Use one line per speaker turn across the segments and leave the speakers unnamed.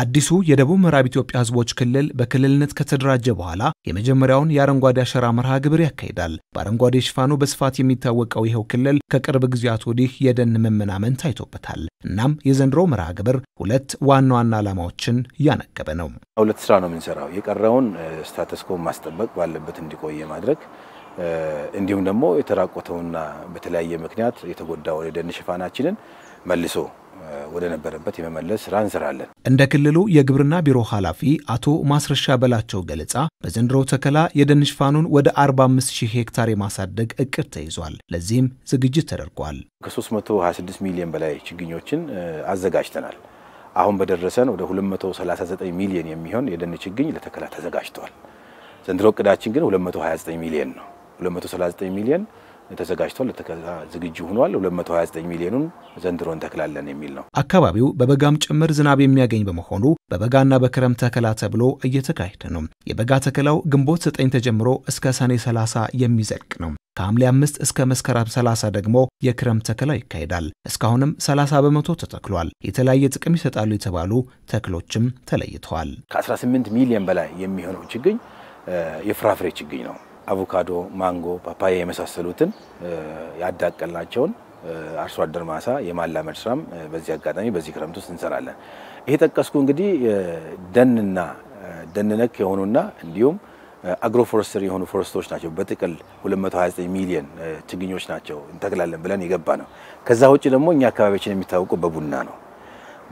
አዲሱ የደቡብ ምዕራብ ኢትዮጵያ ህዝቦች ክልል በክልልነት ከተደራጀ በኋላ የመጀመሪያውን የአረንጓዴ አሸራ መርሃ ግብር ያካሂዳል። በአረንጓዴ ሽፋኑ በስፋት የሚታወቀው ይኸው ክልል ከቅርብ ጊዜያት ወዲህ የደን መመናመን ታይቶበታል። እናም የዘንድሮ መርሃ ግብር ሁለት ዋና ዋና ዓላማዎችን እያነገበ
ነው። ሁለት ስራ ነው የምንሰራው። የቀረውን ስታተስኮ ማስጠበቅ ባለበት እንዲቆየ ማድረግ እንዲሁም ደግሞ የተራቆተውና በተለያየ ምክንያት የተጎዳውን የደን ሽፋናችንን መልሶ ወደ ነበረበት የመመለስ ስራ እንሰራለን።
እንደ ክልሉ የግብርና ቢሮ ኃላፊ አቶ ማስረሻ በላቸው ገለጻ በዘንድሮ ተከላ የደን ሽፋኑን ወደ 45 ሺህ ሄክታር የማሳደግ እቅድ ተይዟል። ለዚህም ዝግጅት ተደርጓል።
ከ326 ሚሊዮን በላይ ችግኞችን አዘጋጅተናል። አሁን በደረሰን ወደ 239 ሚሊዮን የሚሆን የደን ችግኝ ለተከላ ተዘጋጅተዋል። ዘንድሮ እቅዳችን ግን 229 ሚሊዮን ነው። 239 ሚሊዮን ተዘጋጅቷል። ለተከላ ዝግጁ ሆኗል። 229 ሚሊዮኑን ዘንድሮ እንተክላለን የሚል ነው።
አካባቢው በበጋም ጭምር ዝናብ የሚያገኝ በመሆኑ በበጋና በክረም ተከላ ተብሎ እየተካሄደ ነው። የበጋ ተከላው ግንቦት 9 ተጀምሮ እስከ ሰኔ 30 የሚዘልቅ ነው። ከሐምሌ 5 እስከ መስከረም 30 ደግሞ የክረም ተከላ ይካሄዳል። እስካሁንም 30 በመቶ ተተክሏል። የተለያየ ጥቅም ይሰጣሉ የተባሉ ተክሎችም ተለይተዋል።
ከ18 ሚሊዮን በላይ የሚሆነው ችግኝ የፍራፍሬ ችግኝ ነው። አቮካዶ፣ ማንጎ፣ ፓፓያ የመሳሰሉትን ያዳቀልናቸውን አርሶ አደር ማሳ የማላመድ ስራም በዚህ አጋጣሚ በዚህ ክረምት ውስጥ እንሰራለን። ይሄ ጠቀስኩ እንግዲህ ደንና ደን ነክ የሆኑና እንዲሁም አግሮ የሆኑ ፎረስቶች ናቸው። በጥቅል 229 ሚሊዮን ችግኞች ናቸው እንተክላለን ብለን የገባ ነው። ከዛ ውጭ ደግሞ እኛ አካባቢያችን የሚታወቁ በቡና ነው።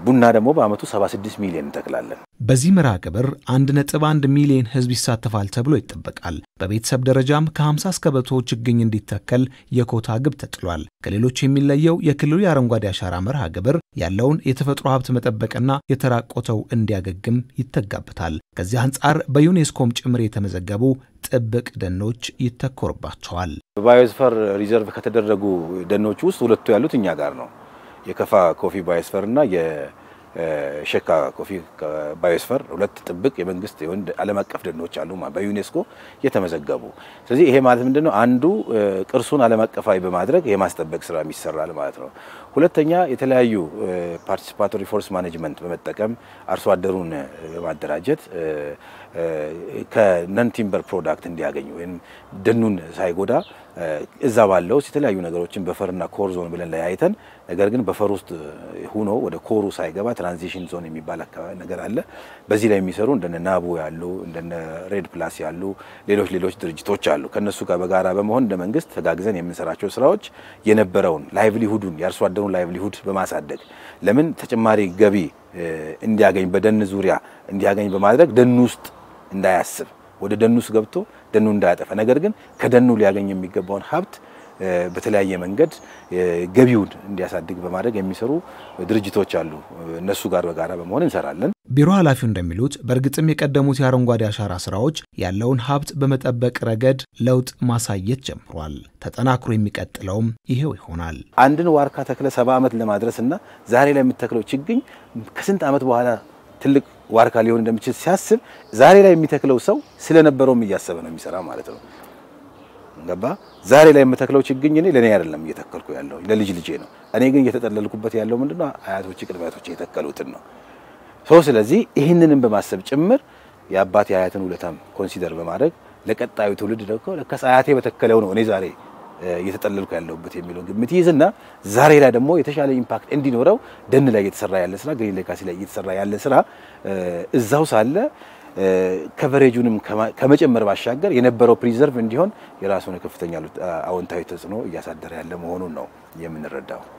ቡና ደግሞ በአመቱ 76 ሚሊዮን እንጠቅላለን።
በዚህ መርሃ ግብር 1.1 ሚሊዮን ህዝብ ይሳተፋል ተብሎ ይጠበቃል። በቤተሰብ ደረጃም ከ50 እስከ በቶ ችግኝ እንዲተከል የኮታ ግብ ተጥሏል። ከሌሎች የሚለየው የክልሉ የአረንጓዴ አሻራ መርሃ ግብር ያለውን የተፈጥሮ ሀብት መጠበቅና የተራቆተው እንዲያገግም ይተጋበታል። ከዚህ አንጻር በዩኔስኮም ጭምር የተመዘገቡ ጥብቅ ደኖች ይተኮርባቸዋል።
ባዮስፈር ሪዘርቭ ከተደረጉ ደኖች ውስጥ ሁለቱ ያሉት እኛ ጋር ነው የከፋ ኮፊ ባዮስፈር እና ሸካ ኮፊ ባዮስፈር ሁለት ጥብቅ የመንግስት የወንድ ዓለም አቀፍ ደኖች አሉ በዩኔስኮ የተመዘገቡ። ስለዚህ ይሄ ማለት ምንድነው? አንዱ ቅርሱን ዓለም አቀፋዊ በማድረግ የማስጠበቅ ስራ ይሰራል ማለት ነው። ሁለተኛ የተለያዩ ፓርቲሲፓቶሪ ፎርስ ማኔጅመንት በመጠቀም አርሶ አደሩን በማደራጀት ከነን ቲምበር ፕሮዳክት እንዲያገኝ ወይም ደኑን ሳይጎዳ እዛ ባለው የተለያዩ ነገሮችን በፈርና ኮር ዞን ብለን ለያይተን ነገር ግን በፈር ውስጥ ሁኖ ወደ ኮሩ ሳይገባ ትራንዚሽን ዞን የሚባል ነገር አለ። በዚህ ላይ የሚሰሩ እንደነ ናቡ ያሉ እንደነ ሬድ ፕላስ ያሉ ሌሎች ሌሎች ድርጅቶች አሉ። ከነሱ ጋር በጋራ በመሆን እንደ መንግስት ተጋግዘን የምንሰራቸው ስራዎች የነበረውን ላይቭሊሁዱን የአርሶ አደሩን ላይቭሊሁድ በማሳደግ ለምን ተጨማሪ ገቢ እንዲያገኝ በደን ዙሪያ እንዲያገኝ በማድረግ ደን ውስጥ እንዳያስብ ወደ ደኑ ውስጥ ገብቶ ደኑ እንዳያጠፋ ነገር ግን ከደኑ ሊያገኝ የሚገባውን ሀብት በተለያየ መንገድ ገቢውን እንዲያሳድግ በማድረግ የሚሰሩ ድርጅቶች አሉ። እነሱ ጋር በጋራ በመሆን እንሰራለን።
ቢሮ ኃላፊው እንደሚሉት በእርግጥም የቀደሙት የአረንጓዴ አሻራ ስራዎች ያለውን ሀብት በመጠበቅ ረገድ ለውጥ ማሳየት ጀምሯል። ተጠናክሮ የሚቀጥለውም ይሄው ይሆናል።
አንድን ዋርካ ተክለ ሰባ ዓመት ለማድረስ እና ዛሬ ላይ የምተክለው ችግኝ ከስንት ዓመት በኋላ ትልቅ ዋርካ ሊሆን እንደሚችል ሲያስብ ዛሬ ላይ የሚተክለው ሰው ስለነበረውም እያሰበ ነው የሚሰራ ማለት ነው። ገባ። ዛሬ ላይ የምተክለው ችግኝ እኔ ለእኔ አይደለም እየተከልኩ ያለው ለልጅ ልጄ ነው። እኔ ግን እየተጠለልኩበት ያለው ምንድነው አያቶች ቅድመ አያቶች የተከሉትን ነው። ሶ ስለዚህ ይህንንም በማሰብ ጭምር የአባት አያትን ውለታም ኮንሲደር በማድረግ ለቀጣዩ ትውልድ ደግሞ ለካስ አያቴ በተከለው ነው እኔ ዛሬ እየተጠለልኩ ያለሁበት የሚለው ግምት ይይዝና ዛሬ ላይ ደግሞ የተሻለ ኢምፓክት እንዲኖረው ደን ላይ እየተሰራ ያለ ስራ፣ ግሪን ሌጋሲ ላይ እየተሰራ ያለ ስራ እዛው ሳለ ከቨሬጁንም ከመጨመር ባሻገር የነበረው ፕሪዘርቭ እንዲሆን የራሱን ከፍተኛ አዎንታዊ ተጽዕኖ እያሳደረ ያለ መሆኑን ነው የምንረዳው።